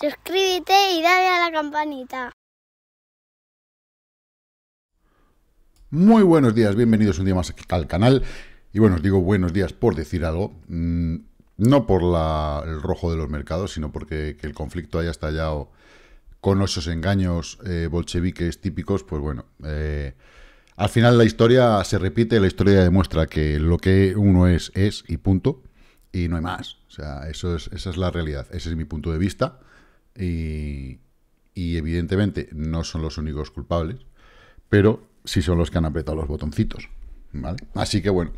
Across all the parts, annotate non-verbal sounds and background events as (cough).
suscríbete y dale a la campanita. Muy buenos días, bienvenidos un día más al canal. Y bueno, os digo buenos días por decir algo. Mm, no por el rojo de los mercados, sino porque el conflicto haya estallado con esos engaños eh, bolcheviques típicos, pues bueno, eh, al final la historia se repite, la historia demuestra que lo que uno es, es y punto, y no hay más. O sea, eso es, esa es la realidad, ese es mi punto de vista y, evidentemente no son los únicos culpables, pero sí son los que han apretado los botoncitos. ¿vale? Así que bueno,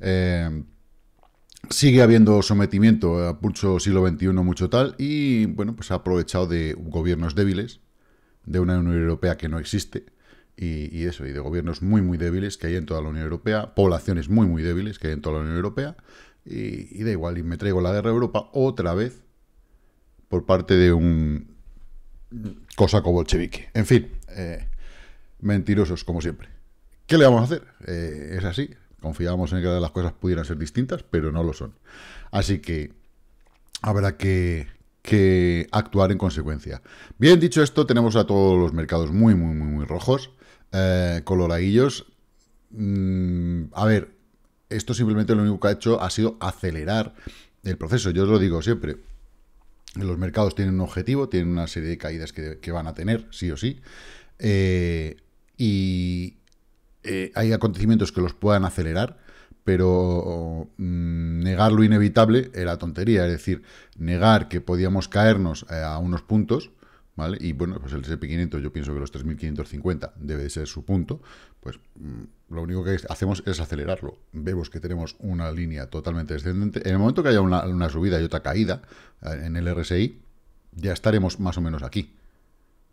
eh, sigue habiendo sometimiento a pulso siglo XXI mucho tal y bueno, pues ha aprovechado de gobiernos débiles, de una Unión Europea que no existe y, eso, y de gobiernos muy muy débiles que hay en toda la Unión Europea, poblaciones muy muy débiles que hay en toda la Unión Europea y, y da igual, y me traigo la guerra a Europa otra vez por parte de un cosaco bolchevique. En fin, eh, mentirosos como siempre. ¿Qué le vamos a hacer? Eh, es así. Confiábamos en que las cosas pudieran ser distintas, pero no lo son. Así que habrá que, actuar en consecuencia. Bien dicho esto, tenemos a todos los mercados muy, muy, muy, muy rojos, eh, coloradillos. Mm, a ver, esto simplemente lo único que ha hecho ha sido acelerar el proceso. Yo os lo digo siempre, los mercados tienen un objetivo, tienen una serie de caídas que, van a tener, sí o sí. Eh, y eh, hay acontecimientos que los puedan acelerar, pero mm, negar lo inevitable era tontería. Es decir, negar que podíamos caernos eh, a unos puntos y bueno, pues el SP500 yo pienso que los 3.550 debe de ser su punto, pues mm, lo único que hacemos es acelerarlo. Vemos que tenemos una línea totalmente descendente. En el momento que haya una subida y otra caída eh, en el RSI, ya estaremos más o menos aquí.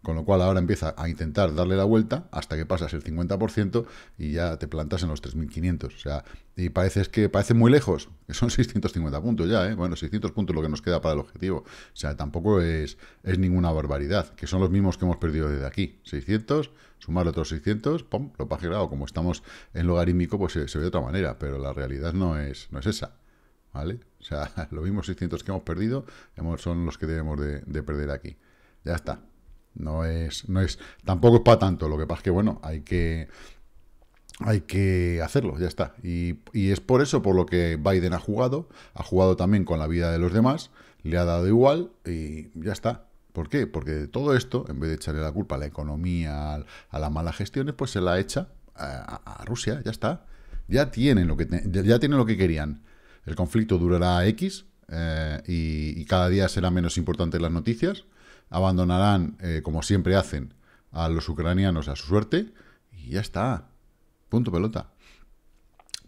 Con lo cual ahora empieza a intentar darle la vuelta hasta que pasas el 50% y ya te plantas en los 3.500. O sea, y parece que parece muy lejos, que (laughs) son 650 puntos ya, ¿eh? Bueno, 600 puntos lo que nos queda para el objetivo. O sea, tampoco es, es ninguna barbaridad, que son los mismos que hemos perdido desde aquí. 600, sumar otros 600, pum, lo paje como estamos en logarítmico, pues se, ve de otra manera, pero la realidad no es, no es esa. ¿Vale? O sea, los mismos 600 que hemos perdido son los que debemos de perder aquí. Ya está. No es, no es, tampoco es para tanto. Lo que pasa es que, bueno, hay que, hay que hacerlo, ya está. Y, es por eso por lo que Biden ha jugado, ha jugado también con la vida de los demás, le ha dado igual y ya está. ¿Por qué? Porque de todo esto, en vez de echarle la culpa a la economía, a, las malas gestiones, pues se la echa a, Rusia, ya está. Ya tienen lo que ya tienen lo que querían. El conflicto durará X eh, y, y cada día será menos importante las noticias abandonarán, eh, como siempre hacen, a los ucranianos a su suerte y ya está. Punto pelota.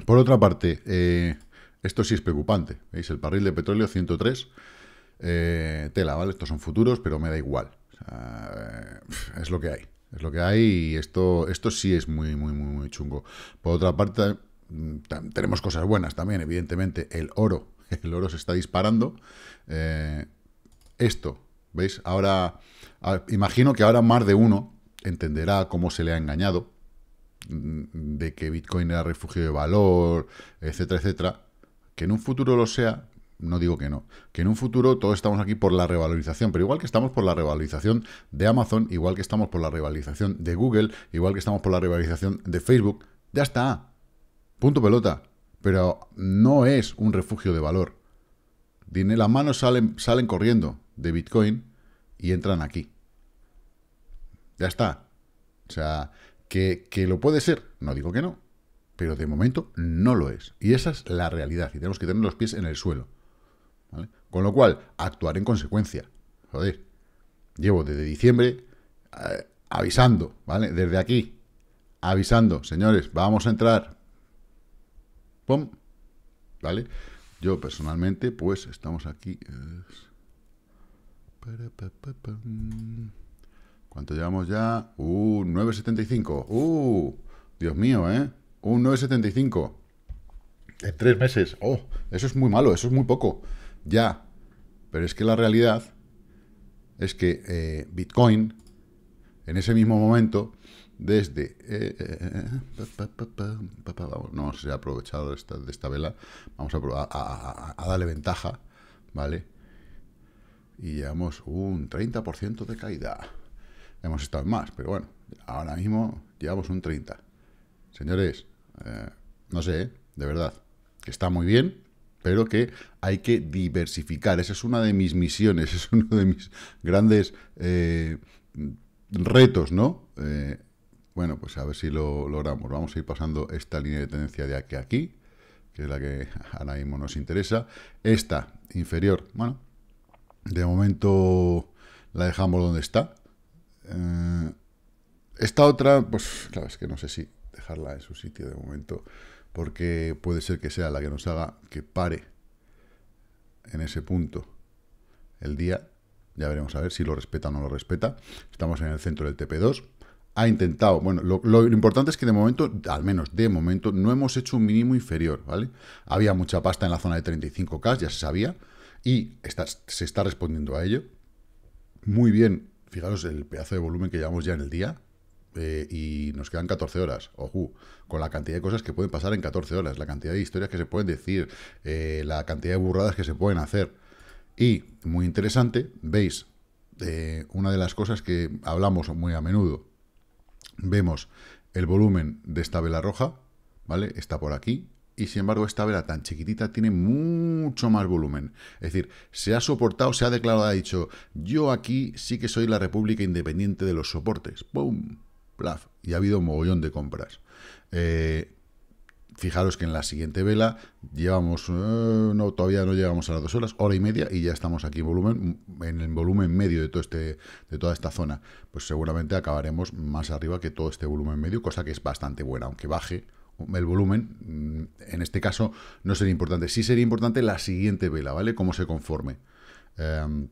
Por otra parte, eh, esto sí es preocupante. ¿Veis? El barril de petróleo 103, eh, tela, ¿vale? Estos son futuros, pero me da igual. es lo que hay. Es lo que hay y esto, esto sí es muy, muy, muy, chungo. Por otra parte, mm, tenemos cosas buenas también, evidentemente. El oro. (laughs) El oro se está disparando. esto ¿Veis? Ahora, imagino que ahora más de uno entenderá cómo se le ha engañado, mm, de que Bitcoin era refugio de valor, etcétera, etcétera. Que en un futuro lo sea, no digo que no, que en un futuro todos estamos aquí por la revalorización, pero igual que estamos por la revalorización de Amazon, igual que estamos por la revalorización de Google, igual que estamos por la revalorización de Facebook, ya está. Punto pelota. Pero no es un refugio de valor. Las manos salen, salen corriendo de Bitcoin y entran aquí. Ya está. O sea, que, que lo puede ser, no digo que no, pero de momento no lo es. Y esa es la realidad, y tenemos que tener los pies en el suelo. Con lo cual, actuar en consecuencia. Joder, llevo desde diciembre eh, avisando, ¿vale? Desde aquí, avisando, señores, vamos a entrar. ¡Pum! ¿Vale? Yo personalmente, pues estamos aquí. ¿Cuánto llevamos ya? Uh, 9.75. Uh, Dios mío, ¿eh? Un 9.75. En tres meses. Oh, eso es muy malo, eso es muy poco. Ya. Pero es que la realidad es que eh, Bitcoin, en ese mismo momento, desde... no se ha aprovechado de esta vela. Vamos a, probar a darle ventaja, ¿vale? y llevamos un 30% de caída. Hemos estado en más, pero bueno, ahora mismo llevamos un 30%. Señores, eh, no sé, de verdad, que está muy bien, pero que hay que diversificar. Esa es una de mis misiones, (laughs) es uno de mis grandes eh, retos, ¿no? Eh, bueno, pues a ver si lo logramos. Vamos a ir pasando esta línea de tendencia de aquí a aquí, que es la que (laughs) ahora mismo nos interesa. Esta inferior, bueno, de momento la dejamos donde está. Eh, esta otra, pues claro, es que no sé si dejarla en su sitio de momento, porque puede ser que sea la que nos haga que pare en ese punto el día. Ya veremos a ver si lo respeta o no lo respeta. Estamos en el centro del TP2. Ha intentado, bueno, lo, lo importante es que de momento, al menos de momento, no hemos hecho un mínimo inferior, ¿vale? Había mucha pasta en la zona de 35K, ya se sabía, y se está respondiendo a ello. Muy bien, fijaros el pedazo de volumen que llevamos ya en el día. Eh, y nos quedan 14 horas, ojo, con la cantidad de cosas que pueden pasar en 14 horas, la cantidad de historias que se pueden decir, eh, la cantidad de burradas que se pueden hacer. Y, muy interesante, veis, eh, una de las cosas que hablamos muy a menudo, vemos el volumen de esta vela roja, ¿vale? Está por aquí, y sin embargo esta vela tan chiquitita tiene mucho más volumen. Es decir, se ha soportado, se ha declarado, ha dicho, yo aquí sí que soy la república independiente de los soportes. ¡Pum! ¡Plaf! Y ha habido un mogollón de compras. Eh, fijaros que en la siguiente vela llevamos, eh, no, todavía no llegamos a las dos horas, hora y media, y ya estamos aquí en volumen, en el volumen medio de, este, de toda esta zona. Pues seguramente acabaremos más arriba que todo este volumen medio, cosa que es bastante buena, aunque baje el volumen, mm, en este caso no sería importante. Sí sería importante la siguiente vela, ¿vale? Cómo se conforme. Em,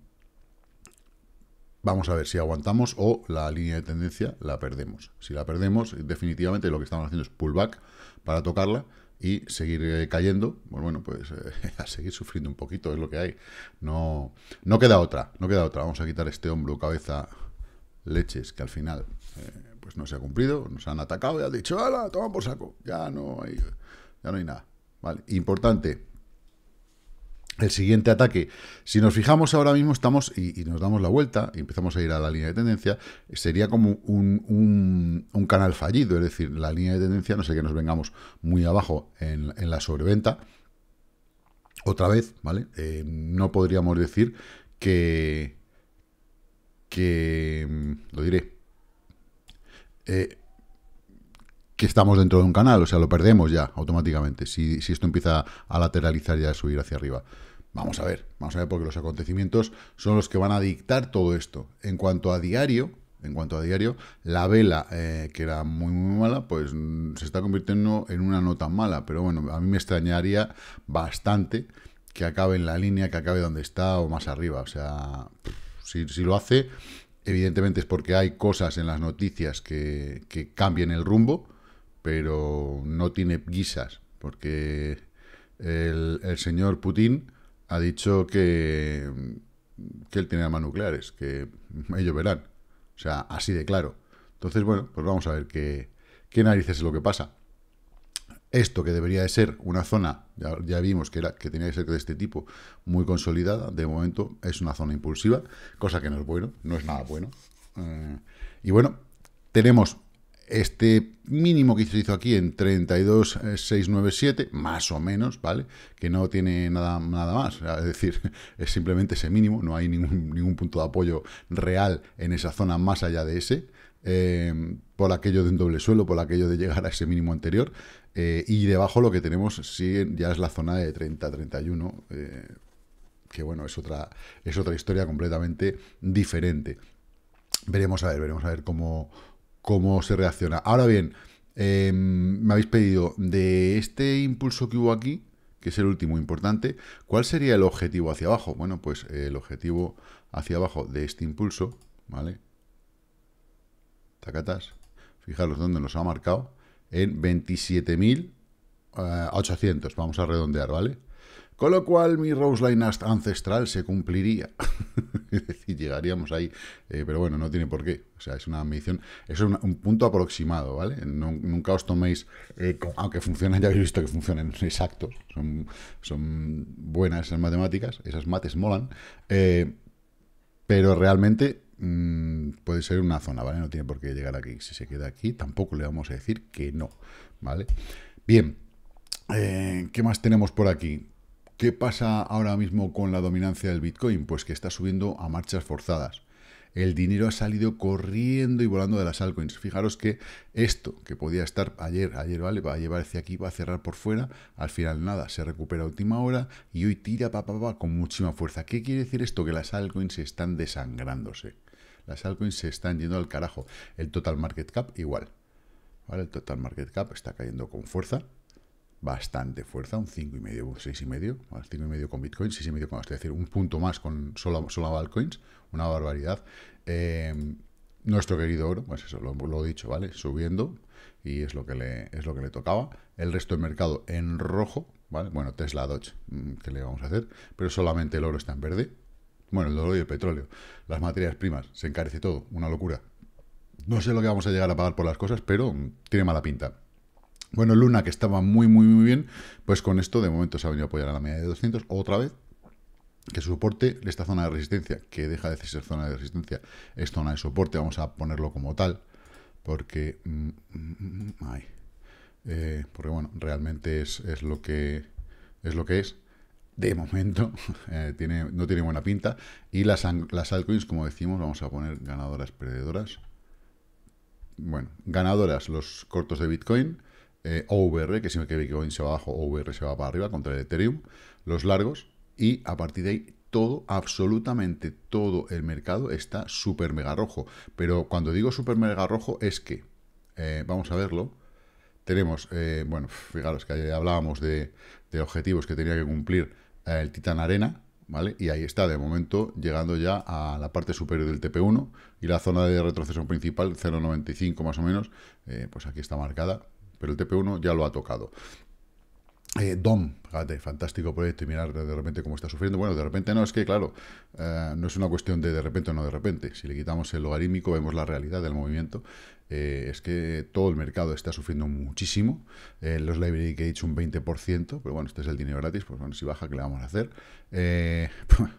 vamos a ver si aguantamos o la línea de tendencia la perdemos. Si la perdemos, definitivamente lo que estamos haciendo es pullback para tocarla y seguir eh, cayendo. Pues bueno, pues eh, (laughs) a seguir sufriendo un poquito, es lo que hay. No, no queda otra, no queda otra. Vamos a quitar este hombro, cabeza, leches, que al final... Eh, pues no se ha cumplido, nos han atacado y han dicho, ¡hala, toma por saco! Ya no hay, ya no hay nada. Vale, importante. El siguiente ataque, si nos fijamos ahora mismo, estamos y, nos damos la vuelta y empezamos a ir a la línea de tendencia, sería como un, canal fallido, es decir, la línea de tendencia, no sé que nos vengamos muy abajo en, la sobreventa, otra vez, ¿vale? Eh, no podríamos decir que, que, mm, lo diré, eh, que estamos dentro de un canal, o sea, lo perdemos ya automáticamente, si, esto empieza a lateralizar y a subir hacia arriba. Vamos a ver, vamos a ver, porque los acontecimientos son los que van a dictar todo esto. En cuanto a diario, en cuanto a diario, la vela, eh, que era muy, muy mala, pues mm, se está convirtiendo en una no tan mala. Pero bueno, a mí me extrañaría bastante que acabe en la línea, que acabe donde está o más arriba. O sea, si, si lo hace, Evidentemente es porque hay cosas en las noticias que, cambien el rumbo, pero no tiene guisas, porque el, señor Putin ha dicho que, que él tiene armas nucleares, que ellos verán. O sea, así de claro. Entonces, bueno, pues vamos a ver qué, qué narices es lo que pasa esto que debería de ser una zona, ya, vimos que, era, que tenía que ser de este tipo, muy consolidada, de momento es una zona impulsiva, cosa que no es bueno, no es nada bueno. Eh, y bueno, tenemos este mínimo que se hizo aquí en 32,697, eh, más o menos, ¿vale? Que no tiene nada, nada más, es decir, (laughs) es simplemente ese mínimo, no hay ningún, ningún punto de apoyo real en esa zona más allá de ese. Em, por aquello de un doble suelo, por aquello de llegar a ese mínimo anterior. Eh, y debajo lo que tenemos sí, ya es la zona de 30-31, eh, que bueno, es otra, es otra historia completamente diferente. Veremos a ver, veremos a ver cómo, cómo se reacciona. Ahora bien, em, me habéis pedido de este impulso que hubo aquí, que es el último importante, ¿cuál sería el objetivo hacia abajo? Bueno, pues el objetivo hacia abajo de este impulso, ¿vale? tacatas, fijaros dónde nos ha marcado, en 27.800, eh, vamos a redondear, ¿vale? Con lo cual mi Rose Line ancestral se cumpliría. (laughs) es decir, llegaríamos ahí, eh, pero bueno, no tiene por qué. O sea, es una medición, es un, punto aproximado, ¿vale? nunca os toméis, eh, aunque funcionan, (laughs) ya habéis visto que funcionan exactos, son, son buenas esas matemáticas, esas mates molan, pero realmente Mm, puede ser una zona, ¿vale? No tiene por qué llegar aquí. Si se queda aquí, tampoco le vamos a decir que no, ¿vale? Bien, eh, ¿qué más tenemos por aquí? ¿Qué pasa ahora mismo con la dominancia del Bitcoin? Pues que está subiendo a marchas forzadas. El dinero ha salido corriendo y volando de las altcoins. Fijaros que esto, que podía estar ayer, ayer vale, va a llevar hacia aquí, va a cerrar por fuera, al final nada, se recupera a última hora y hoy tira pa, con muchísima fuerza. ¿Qué quiere decir esto? Que las altcoins están desangrándose. Las altcoins se están yendo al carajo. El total market cap igual. El total market cap está cayendo con fuerza. Bastante fuerza, un 5,5, 6,5, 5,5 con Bitcoin, 6,5 con, es decir, un punto más con solo, altcoins, una barbaridad. Em, nuestro querido oro, pues eso, lo, he dicho, ¿vale? Subiendo y es lo, que le, es lo que le tocaba. El resto del mercado en rojo, ¿vale? Bueno, Tesla, Dodge, mm, ¿qué le vamos a hacer? Pero solamente el oro está en verde, bueno, el dolor y el petróleo, las materias primas, se encarece todo, una locura. No sé lo que vamos a llegar a pagar por las cosas, pero tiene mala pinta. Bueno, Luna, que estaba muy, muy, muy bien, pues con esto de momento se ha venido a apoyar a la media de 200 otra vez, que soporte esta zona de resistencia, que deja de ser zona de resistencia, es zona de soporte, vamos a ponerlo como tal, porque, mm, mm, mm, eh, porque bueno, realmente es, lo que es lo que es de momento (laughs) eh, no tiene buena pinta. Y las, altcoins, como decimos, vamos a poner ganadoras, perdedoras. Bueno, ganadoras los cortos de Bitcoin, eh, OVR, que siempre que Bitcoin se va abajo, OVR se va para arriba contra el Ethereum, los largos, y a partir de ahí todo, absolutamente todo el mercado está súper mega rojo. Pero cuando digo súper mega rojo es que, eh, vamos a verlo, tenemos, eh, bueno, fijaros que hablábamos de, de objetivos que tenía que cumplir el Titan Arena, ¿vale? Y ahí está, de momento, llegando ya a la parte superior del TP1 y la zona de retroceso principal, 0.95 más o menos, eh, pues aquí está marcada, pero el TP1 ya lo ha tocado. Eh, DOM, fíjate, fantástico proyecto y mirar de repente cómo está sufriendo. Bueno, de repente no, es que claro, eh, no es una cuestión de de repente o no de repente. Si le quitamos el logarítmico, vemos la realidad del movimiento. Eh, es que todo el mercado está sufriendo muchísimo. Eh, los library que he un 20%, pero bueno, este es el dinero gratis, pues bueno, si baja, ¿qué le vamos a hacer? (laughs)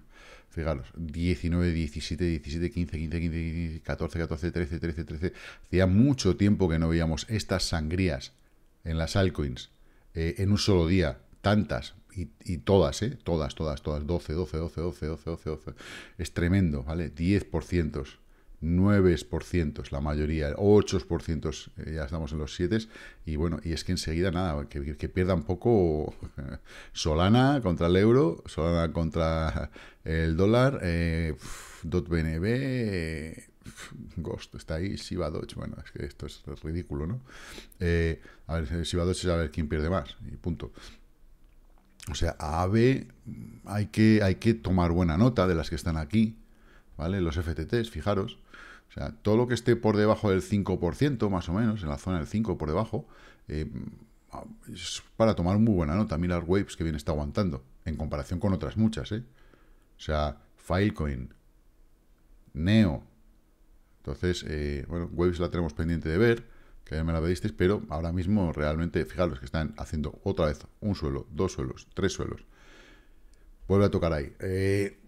fijaros, 19, 17, 17, 15, 15, 15, 14, 14, 13, 13, 13. Hacía mucho tiempo que no veíamos estas sangrías en las altcoins eh, en un solo día, tantas, y, todas, ¿eh? Todas, todas, todas, 12, 12, 12, 12, 12, 12, 12. Es tremendo, ¿vale? 10%. 9% la mayoría, 8%, eh, ya estamos en los 7, y bueno, y es que enseguida nada, que, que un poco (laughs) Solana contra el euro, Solana contra el dólar, eh, (laughs) Ghost está ahí, Shiba Dodge, bueno, es que esto es ridículo, ¿no? Eh, a ver, Shiba Dodge es a ver quién pierde más, y punto. O sea, a AVE hay que, hay que tomar buena nota de las que están aquí, ¿vale? Los FTTs, fijaros. O sea, todo lo que esté por debajo del 5%, más o menos, en la zona del 5 por debajo, eh, es para tomar muy buena nota. Mira Waves que viene está aguantando, en comparación con otras muchas, ¿eh? O sea, Filecoin, Neo, entonces, eh, bueno, Waves la tenemos pendiente de ver, que ya me la pedisteis, pero ahora mismo realmente, fijaros que están haciendo otra vez un suelo, dos suelos, tres suelos. Vuelve a tocar ahí. Eh,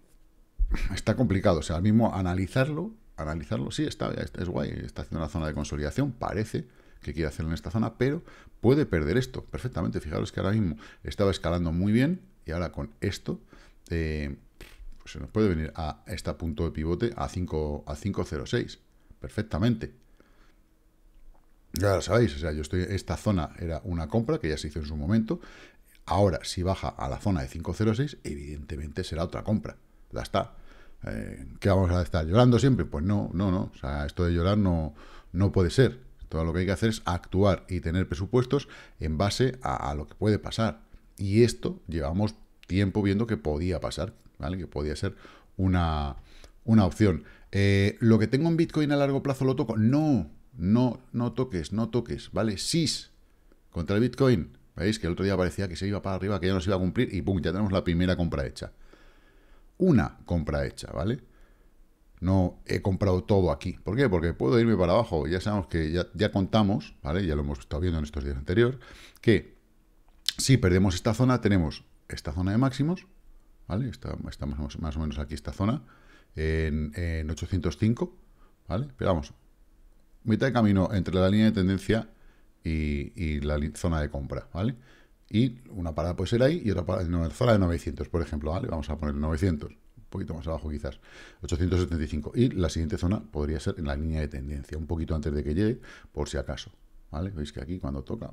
está complicado, o sea, al mismo analizarlo, analizarlo, sí, está, está, es guay, está haciendo una zona de consolidación, parece que quiere hacerlo en esta zona, pero puede perder esto perfectamente. Fijaros que ahora mismo estaba escalando muy bien y ahora con esto... Eh, pues se nos puede venir a este punto de pivote a 5 a 506 perfectamente. Ya lo sabéis, o sea, yo estoy, esta zona era una compra que ya se hizo en su momento. Ahora, si baja a la zona de 506, evidentemente será otra compra. Ya está. Eh, ¿Qué vamos a estar llorando siempre? Pues no, no, no. O sea, esto de llorar no, no puede ser. Todo lo que hay que hacer es actuar y tener presupuestos en base a, a lo que puede pasar. Y esto llevamos tiempo viendo que podía pasar, ¿vale? Que podía ser una, una opción. Eh, lo que tengo en Bitcoin a largo plazo lo toco. No, no, no toques, no toques, ¿vale? SIS contra el Bitcoin. ¿Veis? Que el otro día parecía que se iba para arriba, que ya no se iba a cumplir y pum, ya tenemos la primera compra hecha. Una compra hecha, ¿vale? No he comprado todo aquí. ¿Por qué? Porque puedo irme para abajo. Ya sabemos que ya, contamos, ¿vale? Ya lo hemos estado viendo en estos días anteriores, que si perdemos esta zona, tenemos esta zona de máximos, ¿vale? Estamos más o menos aquí esta zona en, 805, ¿vale? Pero vamos, mitad de camino entre la línea de tendencia y, la zona de compra, ¿vale? Y una parada puede ser ahí y otra parada en la zona de 900, por ejemplo, ¿vale? Vamos a poner 900, un poquito más abajo quizás, 875. Y la siguiente zona podría ser en la línea de tendencia, un poquito antes de que llegue, por si acaso, ¿vale? Veis que aquí cuando toca,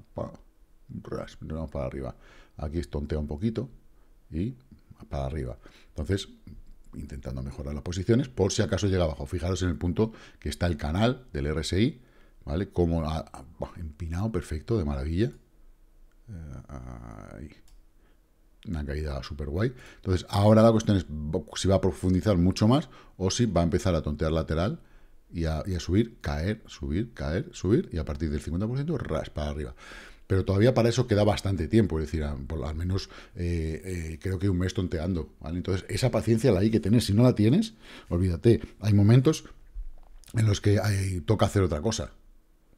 ras, vamos para arriba. Aquí estontea un poquito y para arriba. Entonces, intentando mejorar las posiciones, por si acaso llega abajo. Fijaros en el punto que está el canal del RSI, ¿vale? Como ha empinado, perfecto, de maravilla. Eh, Una caída súper guay. Entonces, ahora la cuestión es si va a profundizar mucho más o si va a empezar a tontear lateral y a, subir, caer, subir, caer, subir y a partir del 50% ras para arriba pero todavía para eso queda bastante tiempo, es decir, por, al menos eh, eh, creo que un mes tonteando, ¿vale? Entonces, esa paciencia la hay que tener, si no la tienes, olvídate, hay momentos en los que eh, toca hacer otra cosa,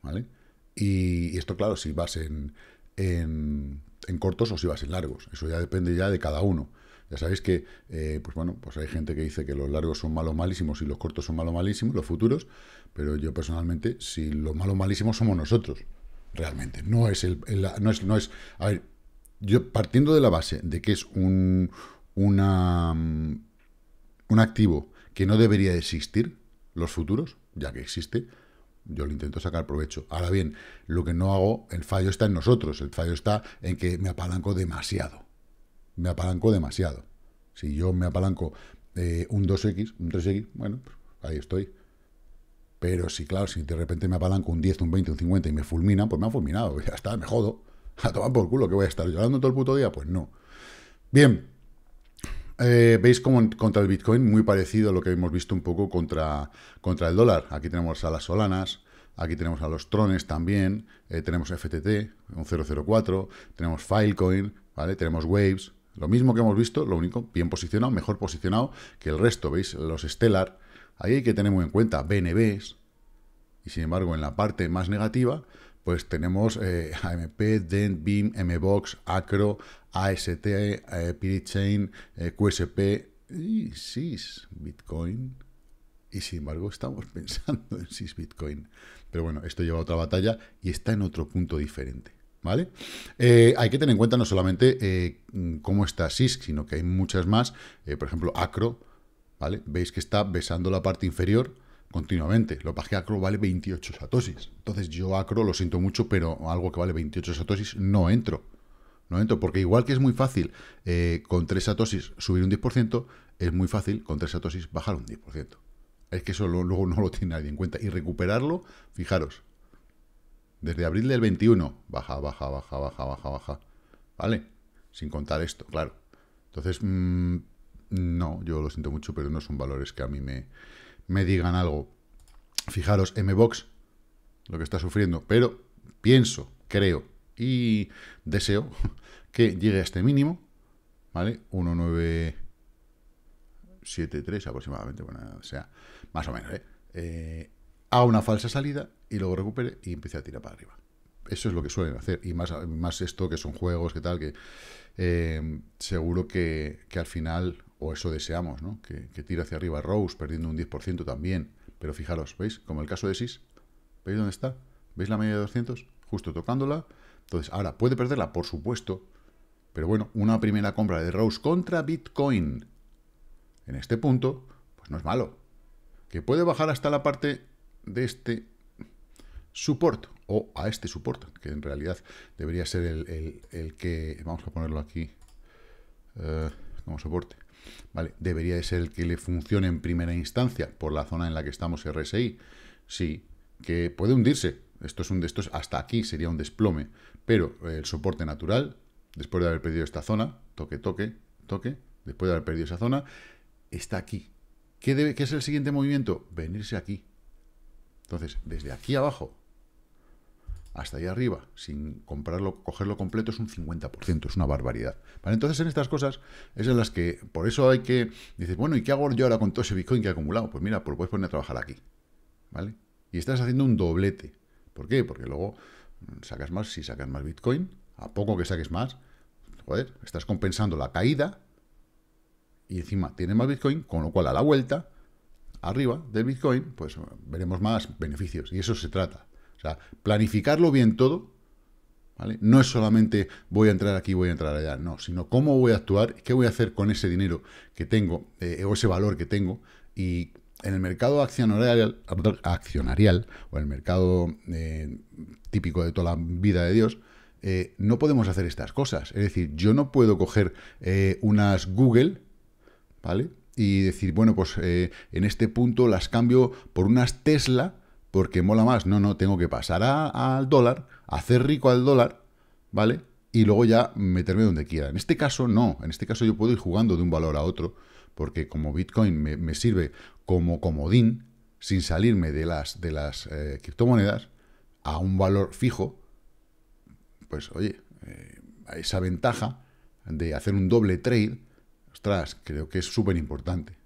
¿vale? Y, esto, claro, si vas en, en, cortos o si vas en largos, eso ya depende ya de cada uno. Ya sabéis que, pues bueno, pues hay gente que dice que los largos son malos malísimos y los cortos son malos malísimos, los futuros, pero yo personalmente, si los malos malísimos somos nosotros, realmente. No es el, no es, no es. A ver, yo partiendo de la base de que es un una, mm, un activo que no debería existir, los futuros, ya que existe, yo le intento sacar provecho. Ahora bien, lo que no hago, el fallo está en nosotros, el fallo está en que me apalanco demasiado. Me apalanco demasiado. Si yo me apalanco eh, un 2X, un 3X, bueno, pues ahí estoy. Pero si, claro, si de repente me apalanco un 10, un 20, un 50 y me fulminan, pues me han fulminado, (laughs) ya está, me jodo. A tomar por culo que voy a estar llorando todo el puto día, pues no. Bien, eh, veis cómo contra el Bitcoin, muy parecido a lo que hemos visto un poco contra, contra el dólar. Aquí tenemos a las solanas, aquí tenemos a los trones también, eh, tenemos FTT, un 004, tenemos Filecoin, ¿vale? tenemos Waves, lo mismo que hemos visto, lo único, bien posicionado, mejor posicionado que el resto, ¿veis? Los Stellar, Ahí hay que tener en cuenta BNBs, y sin embargo en la parte más negativa, pues tenemos eh, AMP, DEN, BIM, MBOX, Acro, AST, eh, QSP, eh, y SIS, Bitcoin. Y sin embargo estamos (laughs) pensando en SIS Bitcoin. Pero bueno, esto lleva a otra batalla y está en otro punto diferente. ¿Vale? Eh, hay que tener en cuenta no solamente cómo está Sis, sino que hay muchas más. por ejemplo, Acro ¿vale? Veis que está besando la parte inferior continuamente. Lo que pasa que Acro vale 28 satosis. Entonces yo Acro lo siento mucho, pero algo que vale 28 satosis no entro. No entro, porque igual que es muy fácil eh, con 3 satosis subir un 10%, es muy fácil con 3 satosis bajar un 10%. Es que eso luego no lo tiene nadie en cuenta. Y recuperarlo, fijaros, desde abril del 21, baja, baja, baja, baja, baja, baja. ¿Vale? Sin contar esto, claro. Entonces, mm, no, yo lo siento mucho, pero no son valores que a mí me, digan algo. Fijaros, MBOX, lo que está sufriendo, pero pienso, creo y deseo (laughs) que llegue a este mínimo, ¿vale? 1973 aproximadamente, bueno, o sea, más o menos, ¿eh? ¿eh? una falsa salida y luego recupere y empiece a tirar para arriba. Eso es lo que suelen hacer, y más, más esto que son juegos, que tal, que eh, seguro que, que al final o eso deseamos, ¿no? que, tire hacia arriba Rose, perdiendo un 10% también. Pero fijaros, ¿veis? Como el caso de SIS, ¿veis dónde está? ¿Veis la media de 200? Justo tocándola. Entonces, ahora, ¿puede perderla? Por supuesto. Pero bueno, una primera compra de Rose contra Bitcoin en este punto, pues no es malo. Que puede bajar hasta la parte de este soporte o a este soporte, que en realidad debería ser el, que... Vamos a ponerlo aquí eh, como soporte. ¿Debería de ser el que le funcione en primera instancia por la zona en la que estamos RSI? Sí, que puede hundirse. Esto es un de estos, hasta aquí sería un desplome, pero eh, el soporte natural, después de haber perdido esta zona, toque, toque, toque, después de haber perdido esa zona, está aquí. ¿Qué es el siguiente movimiento? Venirse aquí. Entonces, desde aquí abajo hasta ahí arriba, sin comprarlo, cogerlo completo, es un 50%, es una barbaridad. Entonces, en estas cosas, es en las que, por eso hay que, dices, bueno, ¿y qué hago yo ahora con todo ese Bitcoin que he acumulado? Pues mira, pues puedes poner a trabajar aquí, ¿vale? Y estás haciendo un doblete. ¿Por qué? Porque luego mm, sacas más, si sacas más Bitcoin, a poco que saques más, joder, estás compensando la caída y encima tienes más Bitcoin, con lo cual a la vuelta, arriba del Bitcoin, pues veremos más beneficios. Y eso se trata. O sea, planificarlo bien todo, ¿vale? No es solamente voy a entrar aquí, voy a entrar allá, no, sino cómo voy a actuar, qué voy a hacer con ese dinero que tengo, eh, o ese valor que tengo, y en el mercado accionarial, ah, accionarial o el mercado eh, típico de toda la vida de Dios, eh, no podemos hacer estas cosas. Es decir, yo no puedo coger unas Google, ¿vale? Y decir, bueno, pues en este punto las cambio por unas Tesla porque mola más. No, no, tengo que pasar al dólar, hacer rico al dólar, ¿vale? Y luego ya meterme donde quiera. En este caso no, en este caso yo puedo ir jugando de un valor a otro, porque como Bitcoin me, sirve como comodín, sin salirme de las, de las eh, criptomonedas, a un valor fijo, pues oye, eh, esa ventaja de hacer un doble trade, ostras, creo que es súper importante.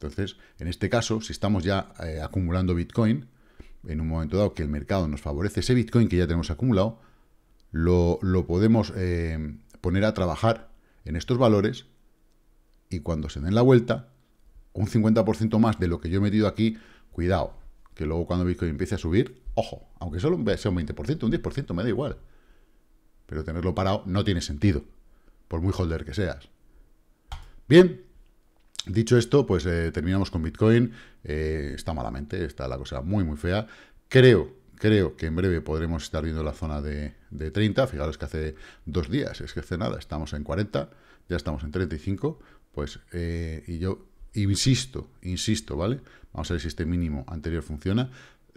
Entonces, en este caso, si estamos ya eh, acumulando Bitcoin, en un momento dado que el mercado nos favorece, ese Bitcoin que ya tenemos acumulado, lo, podemos eh, poner a trabajar en estos valores y cuando se den la vuelta, un 50% más de lo que yo he metido aquí, cuidado, que luego cuando Bitcoin empiece a subir, ojo, aunque solo sea un 20%, un 10%, me da igual. Pero tenerlo parado no tiene sentido, por muy holder que seas. Bien, Dicho esto, pues eh, terminamos con Bitcoin. Eh, está malamente, está la cosa muy, muy fea. Creo, creo que en breve podremos estar viendo la zona de, 30. Fijaros que hace dos días, es que hace nada, estamos en 40, ya estamos en 35. Pues, eh, y yo insisto, insisto, ¿vale? Vamos a ver si este mínimo anterior funciona.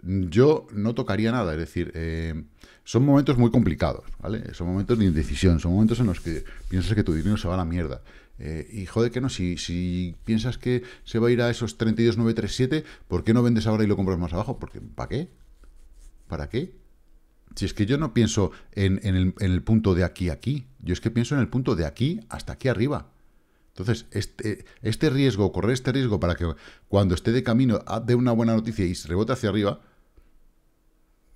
Mm, yo no tocaría nada. Es decir, eh, son momentos muy complicados, ¿vale? Son momentos de indecisión, son momentos en los que piensas que tu dinero se va a la mierda. Eh, y joder que no, si, si, piensas que se va a ir a esos 32,937, ¿por qué no vendes ahora y lo compras más abajo? Porque, ¿para qué? ¿Para qué? Si es que yo no pienso en, el, punto de aquí a aquí, yo es que pienso en el punto de aquí hasta aquí arriba. Entonces, este, este riesgo, correr este riesgo para que cuando esté de camino de una buena noticia y se rebote hacia arriba,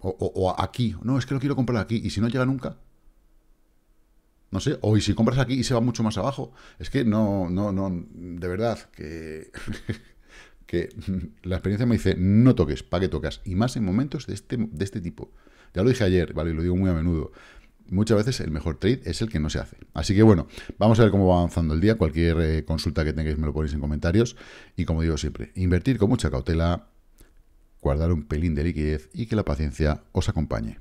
o, aquí. No, es que lo quiero comprar aquí. ¿Y si no llega nunca? No sé. O y si compras aquí y se va mucho más abajo. Es que no, no, no. De verdad, que. (laughs) que la experiencia me dice, no toques, ¿para qué tocas? Y más en momentos de este, de este tipo. Ya lo dije ayer, ¿vale? Y lo digo muy a menudo. Muchas veces el mejor trade es el que no se hace. Así que bueno, vamos a ver cómo va avanzando el día. Cualquier eh, consulta que tengáis me lo ponéis en comentarios. Y como digo siempre, invertir con mucha cautela, guardar un pelín de liquidez y que la paciencia os acompañe.